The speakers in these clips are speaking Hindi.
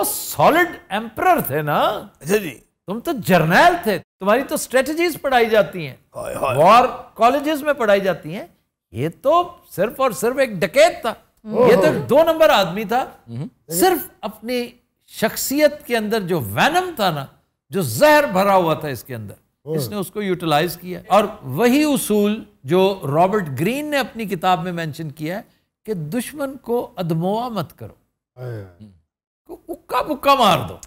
तो सॉलिड एम्पर थे ना अच्छा जी तुम तो जर्नल थे तुम्हारी तो स्ट्रेटजीज पढ़ाई जाती हैं वॉर कॉलेजेस में पढ़ाई जाती हैं ये तो सिर्फ और सिर्फ एक डकैत था ये तो दो नंबर आदमी था हम्म। सिर्फ अपनी शख्सियत के अंदर जो वैनम था ना जो जहर भरा हुआ था इसके अंदर इसने उसको यूटिलाइज किया और वही उसूल जो रॉबर्ट ग्रीन ने अपनी किताब में मेंशन किया है कि दुश्मन को अदमोआ मत करो मुक्का मुक्का मार दो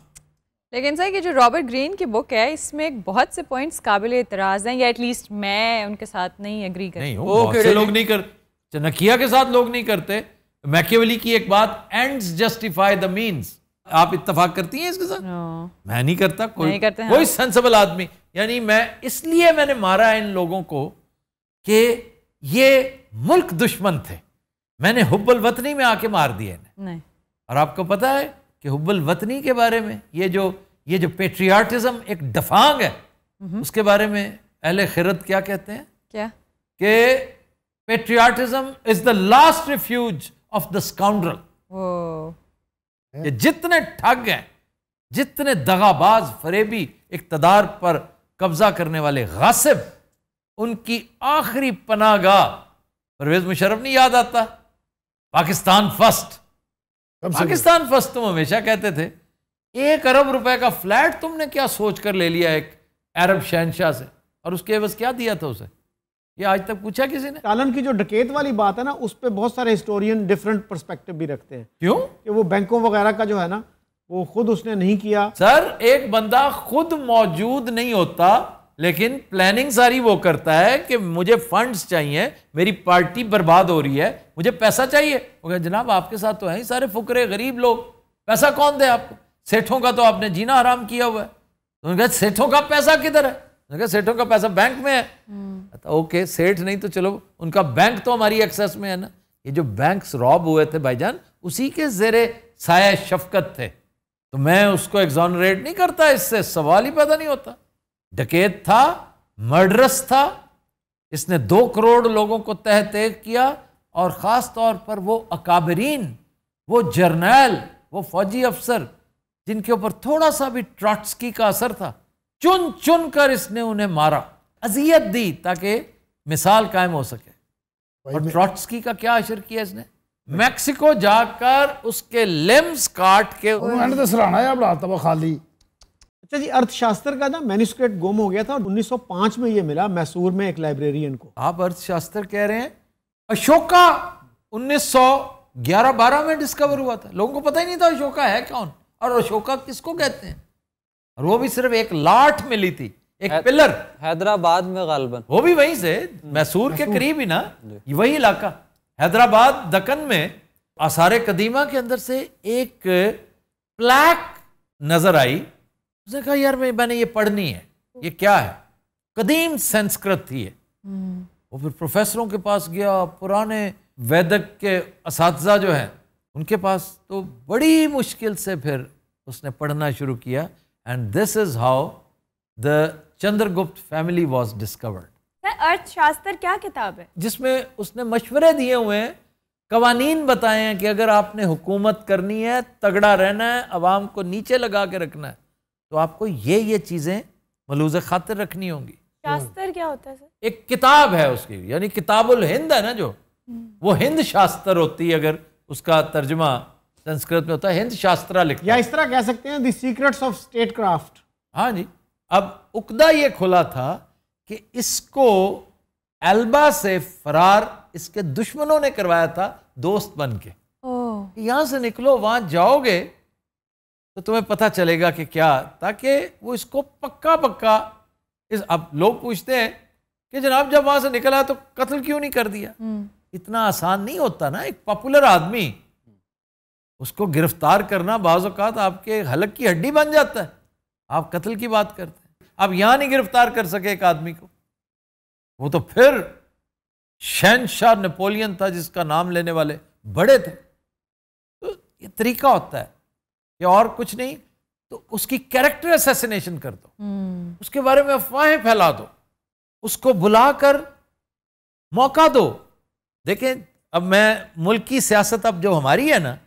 लेकिन सर ये जो रॉबर्ट ग्रीन की बुक है इसमें बहुत से पॉइंट्स काबिल एतराज़ हैं या एटलीस्ट मैं उनके साथ नहीं एग्री कर नहीं okay, से लोग नहीं करते चनकिया के साथ लोग नहीं करते मैकेवली की एक बात एंड्स जस्टिफाई द मींस आप इत्तफाक करती हैं इसके साथ no. हाँ। मैं नहीं करता कोई नहीं करते कोई हाँ। सेंसिबल आदमी यानी मैं इसलिए मैंने मारा इन लोगों को कि ये मुल्क दुश्मन थे मैंने हुब्बल वतनी में आके मार दिया दिए और आपको पता है कि हुब्बल वतनी के बारे में ये जो ये जो पेट्रियाटिज्म एक दफांग है उसके बारे में अहल खिरत क्या कहते हैं क्या के patriotism is the last refuge of the scoundrel ये जितने ठग हैं जितने दगाबाज फरेबी इकतदार पर कब्जा करने वाले गासिब उनकी आखिरी पनागा परवेज मुशरफ नहीं याद आता पाकिस्तान फर्स्ट पाकिस्तान फर्स्ट तुम हमेशा कहते थे एक अरब रुपए का फ्लैट तुमने क्या सोच कर ले लिया एक अरब शहनशाह से और उसके बस क्या दिया था उसे ये आज तक पूछा किसी ने टालन की जो डकेत वाली बात है ना उस पर बहुत सारे हिस्टोरियन डिफरेंट परस्पेक्टिव भी रखते हैं क्यों कि वो बैंकों वगैरह का जो है ना वो खुद उसने नहीं किया सर एक बंदा खुद मौजूद नहीं होता लेकिन प्लानिंग सारी वो करता है कि मुझे फंड्स चाहिए मेरी पार्टी बर्बाद हो रही है मुझे पैसा चाहिए वो जनाब आपके साथ तो हैं ही सारे फुकरे गरीब लोग पैसा कौन दे आपको सेठों का तो आपने जीना आराम किया हुआ है तो उन्होंने कहा सेठों का पैसा किधर है उन्होंने कहा सेठों का पैसा बैंक में है हम्म। तो ओके सेठ नहीं तो चलो उनका बैंक तो हमारी एक्सेस में है ना ये जो बैंक रॉब हुए थे भाईजान उसी के जेरे साय शफकत थे तो मैं उसको एग्जॉनरेट नहीं करता इससे सवाल ही पैदा नहीं होता डकेत था मर्डरस था इसने दो करोड़ लोगों को तह तेग किया और ख़ास तौर पर वो अकाबरीन वो जर्नैल वो फौजी अफसर जिनके ऊपर थोड़ा सा भी ट्रॉट्सकी का असर था चुन चुन कर इसने उन्हें मारा अजियत दी ताकि मिसाल कायम हो सके और ट्रॉट्सकी का क्या असर किया इसने मैक्सिको जाकर उसके लिम्स काट के उन्होंने तो सराहना खाली अच्छा जी अर्थशास्त्र का ना मैन्यूस्क्रिप्ट गुम हो गया था और 1905 में ये मिला मैसूर में एक लाइब्रेरियन को आप अर्थशास्त्र कह रहे हैं अशोका 1911-12 में डिस्कवर हुआ था लोगों को पता ही नहीं था अशोका है कौन और अशोका किसको कहते हैं और वो भी सिर्फ एक लाठ मिली थी एक है, पिलर हैदराबाद में गालबन वो भी वहीं से मैसूर के करीब ही ना वही इलाका हैदराबाद दक्कन में आसार कदीमा के अंदर से एक प्लैक नजर आई उसने कहा यार मैं मैंने ये पढ़नी है ये क्या है कदीम संस्कृत थी है वो फिर प्रोफेसरों के पास गया पुराने वैदक के इस जो हैं उनके पास तो बड़ी मुश्किल से फिर उसने पढ़ना शुरू किया and this is how the Chandragupta family was discovered Arthashastra क्या किताब है जिसमें उसने मशवरे दिए हुए हैं कवानीन बताए हैं कि अगर आपने हुकूमत करनी है तगड़ा रहना है आवाम को नीचे लगा के रखना है तो आपको ये ये चीज़ें मलूज खातिर रखनी होंगी शास्त्र क्या होता है सर एक किताब है उसकी यानी किताबुल हिंद है ना जो वो हम्म। हिंद शास्त्र होती है अगर उसका तर्जमा संस्कृत में होता है हिंद शास्त्रा लिखता या इस तरह कह सकते हैं the secrets of statecraft हाँ जी अब उकदा ये खुला था कि इसको एल्बा से फरार इसके दुश्मनों ने करवाया था दोस्त बन के यहां से निकलो वहां जाओगे तो तुम्हें पता चलेगा कि क्या ताकि वो इसको पक्का पक्का इस अब लोग पूछते हैं कि जनाब जब वहाँ से निकला तो कत्ल क्यों नहीं कर दिया हम्म। इतना आसान नहीं होता ना एक पॉपुलर आदमी उसको गिरफ्तार करना बाज़ात आपके हलक की हड्डी बन जाता है आप कत्ल की बात करते हैं आप यहाँ नहीं गिरफ्तार कर सके एक आदमी को वो तो फिर शहनशाह नेपोलियन था जिसका नाम लेने वाले बड़े थे तो ये तरीका होता है या और कुछ नहीं तो उसकी कैरेक्टर असेसिनेशन कर दो हम्म। उसके बारे में अफवाहें फैला दो उसको बुलाकर मौका दो देखें अब मैं मुल्क की सियासत अब जो हमारी है ना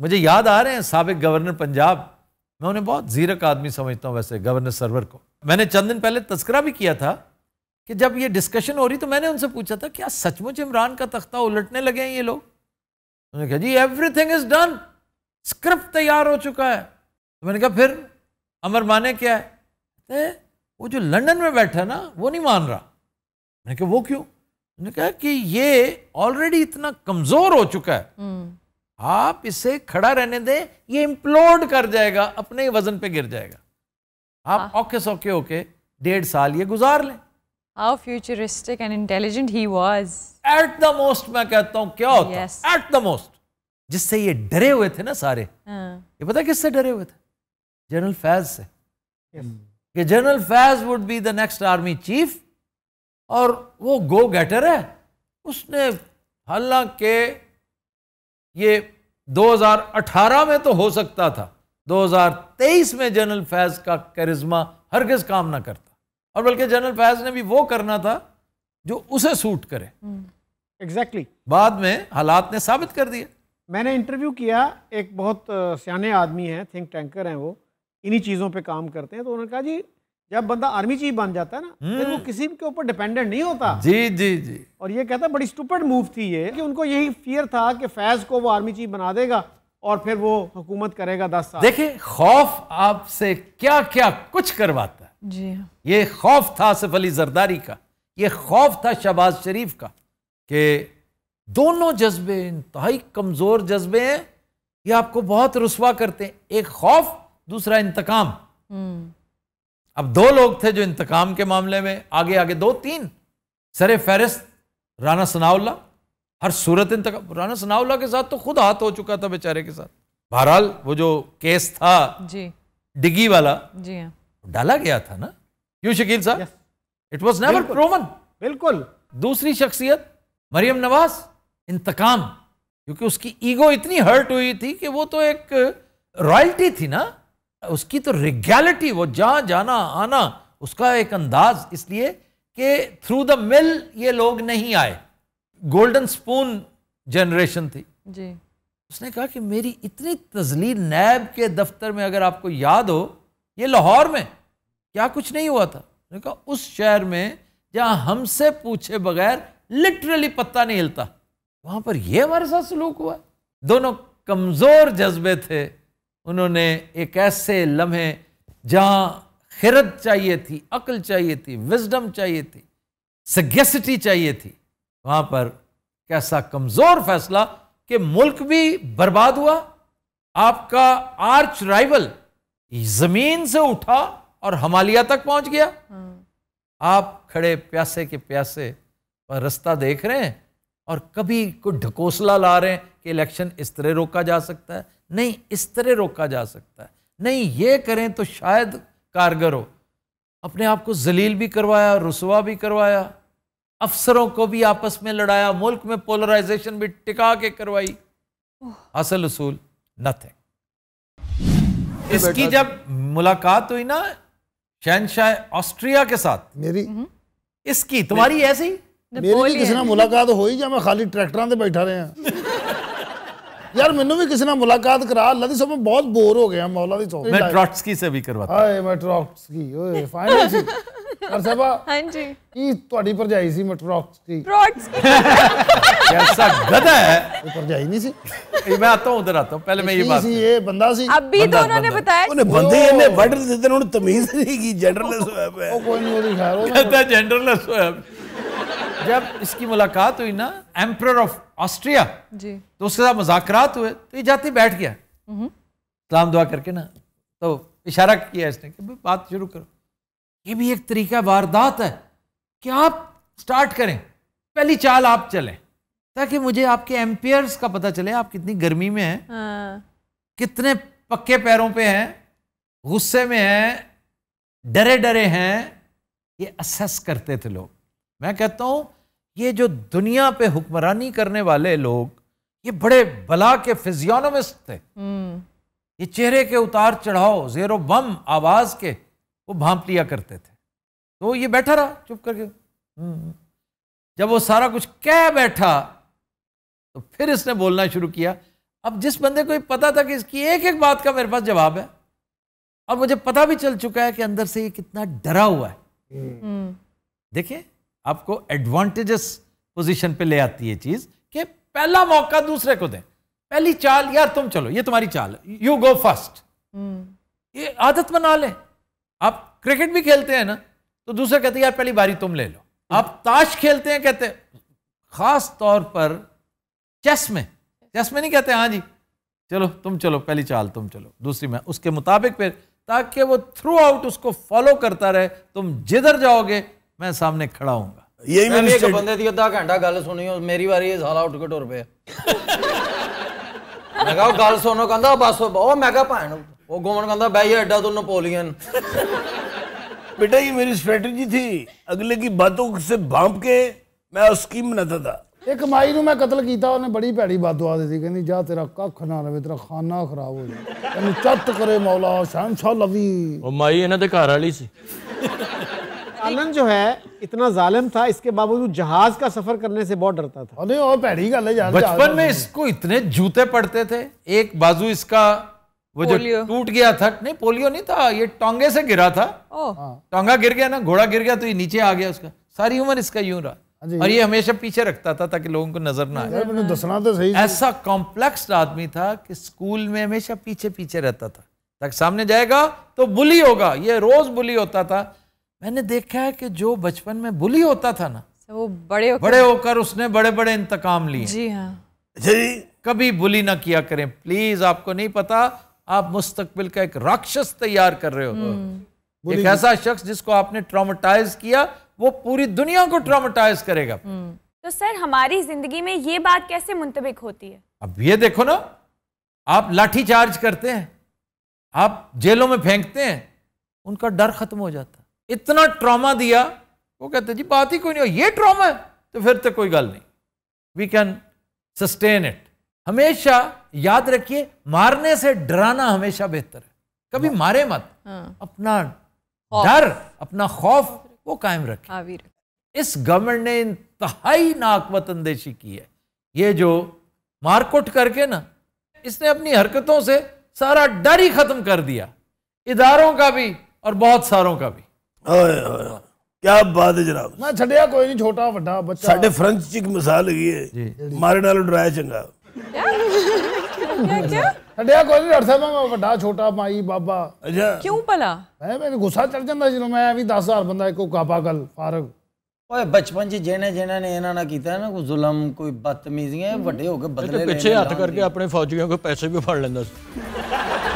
मुझे याद आ रहे हैं सबक गवर्नर पंजाब मैं उन्हें बहुत जीरक आदमी समझता हूँ वैसे गवर्नर सरवर को मैंने चंद दिन पहले तस्करा भी किया था कि जब ये डिस्कशन हो रही तो मैंने उनसे पूछा था क्या सचमुच इमरान का तख्ता उलटने लगे हैं ये लोग उन्होंने कहा जी एवरीथिंग इज डन स्क्रिप्ट तैयार हो चुका है तो मैंने कहा फिर अमर माने क्या है वो जो लंदन में बैठा ना वो नहीं मान रहा मैंने कहा वो क्यों मैंने कहा कि ये ऑलरेडी इतना कमजोर हो चुका है हम्म। आप इसे खड़ा रहने दे ये इम्प्लोर्ड कर जाएगा अपने वजन पे गिर जाएगा आप हाँ। औखे सौखे होके डेढ़ साल ये गुजार लें How futuristic and intelligent he was. At the most, मैं कहता हूं क्या होता? Yes. At the most. जिससे ये डरे हुए थे ना सारे हाँ। ये पता किससे डरे हुए थे जनरल फैज से कि general Faiz would be the next army chief और वो गो गेटर है उसने हालांकि ये 2018 में तो हो सकता था 2023 में जनरल फैज का करिश्मा हरगिज काम ना करता और बल्कि जनरल फैज ने भी वो करना था जो उसे सूट करे एग्जैक्टली हम्म। exactly. बाद में हालात ने साबित कर दिया मैंने इंटरव्यू किया एक बहुत सियाने आदमी हैं थिंक टैंकर हैं वो इन्हीं चीज़ों पे काम करते हैं तो उन्होंने कहा जी जब बंदा आर्मी चीफ बन जाता है ना फिर वो हम्म। किसी के ऊपर डिपेंडेंट नहीं होता जी जी जी और ये कहता बड़ी स्टूपड मूव थी ये कि उनको यही फियर था कि फैज को वो आर्मी चीफ बना देगा और फिर वो हुकूमत करेगा दस साल देखिए खौफ आपसे क्या क्या कुछ करवाता है जी ये खौफ था आसिफ अली जरदारी का ये खौफ था शहबाज शरीफ का कि दोनों जज्बे इंतहाई कमज़ोर जज्बे हैं ये आपको बहुत रुसवा करते हैं एक खौफ दूसरा इंतकाम हम्म। अब दो लोग थे जो इंतकाम के मामले में आगे आगे दो तीन सरे फहरिस्त राना सनाउल्ला हर सूरत इंतकाम राना सनाउल्ला के साथ तो खुद हाथ हो चुका था बेचारे के साथ बहरहाल वो जो केस था जी डिगी वाला जी हाँ। डाला गया था ना यू शकील साहब इट वॉज नेवर प्रोवन बिल्कुल दूसरी शख्सियत मरियम नवाज़ इंतकाम क्योंकि उसकी ईगो इतनी हर्ट हुई थी कि वो तो एक रॉयल्टी थी ना उसकी तो रिगैलिटी वो जहाँ जाना आना उसका एक अंदाज इसलिए कि थ्रू द मिल ये लोग नहीं आए गोल्डन स्पून जनरेशन थी जी उसने कहा कि मेरी इतनी तजलील नैब के दफ्तर में अगर आपको याद हो ये लाहौर में क्या कुछ नहीं हुआ था उसने कहा उस शहर में जहाँ हमसे पूछे बगैर लिटरली पत्ता नहीं हिलता वहां पर यह हमारे साथ सलूक हुआ दोनों कमजोर जज्बे थे उन्होंने एक ऐसे लम्हे जहां खिरत चाहिए थी अकल चाहिए थी विजडम चाहिए थी सगेसिटी चाहिए थी वहां पर कैसा कमजोर फैसला कि मुल्क भी बर्बाद हुआ आपका आर्च राइवल जमीन से उठा और हमालिया तक पहुंच गया हम्म। आप खड़े प्यासे के प्यासे पर रास्ता देख रहे हैं और कभी कोई ढकोसला ला रहे हैं कि इलेक्शन इस तरह रोका जा सकता है नहीं इस तरह रोका जा सकता है नहीं ये करें तो शायद कारगर हो अपने आप को जलील भी करवाया रसुवा भी करवाया अफसरों को भी आपस में लड़ाया मुल्क में पोलराइजेशन भी टिका के करवाई असल उसूल नथिंग इसकी जब मुलाकात हुई ना शहनशाह ऑस्ट्रिया के साथ मेरी हम्म। इसकी तुम्हारी ऐसी ਮੇਰੀ ਵੀ ਕਿਸੇ ਨਾਲ ਮੁਲਾਕਾਤ ਹੋਈ ਜਾਂ ਮੈਂ ਖਾਲੀ ਟਰੈਕਟਰਾਂ ਤੇ ਬੈਠਾ ਰਿਹਾ यार मैंने भी किसी ने मुलाकात करा अल्लाह की मैं बहुत बोर हो गया मौला दी सौ मैं ट्रॉट्सकी से भी करवाता हाय मैं ट्रॉट्सकी ओए फाइनल जी सर साहबा हां जी की ਤੁਹਾਡੀ ਪਰਜਾਈ ਸੀ ਮੈਂ ਟਰੌਟਸਕੀ ਟਰੌਟਸਕੀ ਐਸਾ ਗधा है ये परजाई नहीं सी मैं आता हूं उधर आता हूं पहले मैं ये बात ये बंदा सी अभी तो उन्होंने बताया ਉਹਨੇ ਬੰਦੇ ਇਹਨੇ ਵਰਡ ਦਿੱਤੇ ਉਹਨੂੰ ਤਮੀਜ਼ ਨਹੀਂ ਕੀ ਜੈਂਡਰਲੈਸ ਹੋਇਆ ਪਿਆ ਉਹ ਕੋਈ ਨਹੀਂ ਉਹਦੀ ਖੈਰ ਉਹ ਕਹਿੰਦਾ ਜੈਂਡਰਲੈਸ ਹੋਇਆ जब इसकी मुलाकात हुई ना एम्पर ऑफ ऑस्ट्रिया तो उसके साथ मुजाकरात हुए तो ये जाते बैठ गया हम्म। सलाम दुआ करके ना तो इशारा किया इसने कि बात शुरू करो ये भी एक तरीका वारदात है कि आप स्टार्ट करें पहली चाल आप चलें ताकि मुझे आपके एम्पियर्स का पता चले आप कितनी गर्मी में हैं हाँ। कितने पक्के पैरों पे हैं गुस्से में हैं डरे डरे हैं ये असेस करते थे लोग मैं कहता हूं ये जो दुनिया पे हुक्मरानी करने वाले लोग ये बड़े बला के फिजियोनोमिस्ट थे हम्म। ये चेहरे के उतार चढ़ाओ जेरो बम आवाज के वो भांप लिया करते थे तो ये बैठा रहा चुप करके हम्म। जब वो सारा कुछ कह बैठा तो फिर इसने बोलना शुरू किया अब जिस बंदे को पता था कि इसकी एक एक बात का मेरे पास जवाब है और मुझे पता भी चल चुका है कि अंदर से ये कितना डरा हुआ है हम्म। देखिए आपको एडवांटेजेस पोजीशन पे ले आती है चीज कि पहला मौका दूसरे को दें पहली चाल यार तुम चलो ये तुम्हारी चाल यू गो फर्स्ट ये आदत बना लें आप क्रिकेट भी खेलते हैं ना तो दूसरे कहते यार पहली बारी तुम ले लो हम्म। आप ताश खेलते हैं कहते खास तौर पर चेस में चेस में नहीं कहते हाँ जी चलो तुम चलो पहली चाल तुम चलो दूसरी में उसके मुताबिक फिर ताकि वो थ्रू आउट उसको फॉलो करता रहे तुम जिधर जाओगे मैं सामने खड़ा हूँ यही मैंने एक बंदे दी अद्धा घंटा गल सुनी और मेरी बारी ये साला उठ के टुर पे मैं कहा गल सुनो कहता बस ओ मैं कहा भैन वो गोमन कहता भाई एडा तो नेपोलियन बेटा ये मेरी स्ट्रेटजी थी अगले की बातों से भाप के मैं स्कीम बनाता था एक माई ਨੂੰ ਮੈਂ ਕਤਲ ਕੀਤਾ ਉਹਨੇ ਬੜੀ ਭੈੜੀ ਬਾਦਵਾ ਦਿੱਤੀ ਕਹਿੰਦੀ ਜਾ ਤੇਰਾ ਕੱਖ ਨਾ ਰਵੇ ਤੇਰਾ ਖਾਨਾ ਖਰਾਬ ਹੋ ਜਾਏ ਤੈਨੂੰ ਚੱਤ ਕਰੇ ਮੌਲਾ ਸ਼ਾਨਸ਼ਾ ਲਵੀ ਉਹ ਮਾਈ ਇਹਨਾਂ ਦੇ ਘਰ ਵਾਲੀ सालन जो है इतना जालिम था इसके बावजूद जहाज का सफर करने से बहुत डरता था और पैड़ी गल बचपन में इसको इतने जूते पड़ते थे एक बाजू इसका वो जो टूट गया था नहीं पोलियो नहीं था ये टोंगे से गिरा था हाँ। टोंगा गिर गया ना घोड़ा गिर गया तो ये नीचे आ गया उसका सारी उम्र इसका यूं रहा हाँ और ये हमेशा पीछे रखता था ताकि लोगों को नजर ना आए दसना तो सही ऐसा कॉम्प्लेक्स आदमी था कि स्कूल में हमेशा पीछे पीछे रहता था ताकि सामने जाएगा तो बुली होगा ये रोज बुली होता था मैंने देखा है कि जो बचपन में बुली होता था ना वो बड़े होकर बड़े होकर उसने बड़े बड़े इंतकाम लिए जी हाँ जी कभी बुली ना किया करें प्लीज आपको नहीं पता आप मुस्तकबिल का एक राक्षस तैयार कर रहे हो हम्म। एक ऐसा शख्स जिसको आपने ट्रामेटाइज किया वो पूरी दुनिया को ट्रामेटाइज करेगा हम्म। तो सर हमारी जिंदगी में ये बात कैसे मुंतबिक होती है अब ये देखो ना आप लाठी चार्ज करते हैं आप जेलों में फेंकते हैं उनका डर खत्म हो जाता है इतना ट्रॉमा दिया वो कहते जी बात ही कोई नहीं हो ये ट्रॉमा है तो फिर तो कोई गल नहीं वी कैन सस्टेन इट हमेशा याद रखिए मारने से डराना हमेशा बेहतर है कभी हाँ। मारे मत हाँ। अपना डर अपना खौफ वो कायम रखे हाँ, इस गवर्नमेंट ने इंतहाई नाकवत अंदेशी की है ये जो मारकुट करके ना इसने अपनी हरकतों से सारा डर ही खत्म कर दिया इदारों का भी और बहुत सारों का भी ਓਏ ਹੋਏ ਕੀ ਬਾਤ ਹੈ ਜਨਾਬ ਮੈਂ ਛੱਡਿਆ ਕੋਈ ਨਹੀਂ ਛੋਟਾ ਵੱਡਾ ਬੱਚਾ ਸਾਡੇ ਫਰੈਂਚ ਚ ਇੱਕ ਮਿਸਾਲ ਹੈਗੀ ਹੈ ਮਾਰੇ ਨਾਲ ਡਰਾਇਆ ਚੰਗਾ ਛੱਡਿਆ ਕੋਈ ਨਹੀਂ ਅਰਸਾ ਮੈਂ ਵੱਡਾ ਛੋਟਾ ਮਾਈ ਬਾਬਾ ਅੱਛਾ ਕਿਉਂ ਭਲਾ ਮੈਂ ਮੈਨੂੰ ਗੁੱਸਾ ਚੜ ਜਾਂਦਾ ਜਦੋਂ ਮੈਂ ਵੀ 10000 ਬੰਦਾ ਇੱਕੋ ਕਾਬਾ ਗੱਲ ਫਾਰਗ ਓਏ ਬਚਪਨ 'ਚ ਜਿਹਨੇ ਜਿਹਨਾਂ ਨੇ ਇਹਨਾਂ ਨਾਲ ਕੀਤਾ ਨਾ ਕੋਈ ਜ਼ੁਲਮ ਕੋਈ ਬਦਤਮੀਜ਼ੀਆਂ ਵੱਡੇ ਹੋ ਕੇ ਬਦਲੇ ਲੈਣ ਪਿੱਛੇ ਹੱਥ ਕਰਕੇ ਆਪਣੇ ਫੌਜੀਆਂ ਕੋਲ ਪੈਸੇ ਵੀ ਫੜ ਲੈਂਦਾ ਸੀ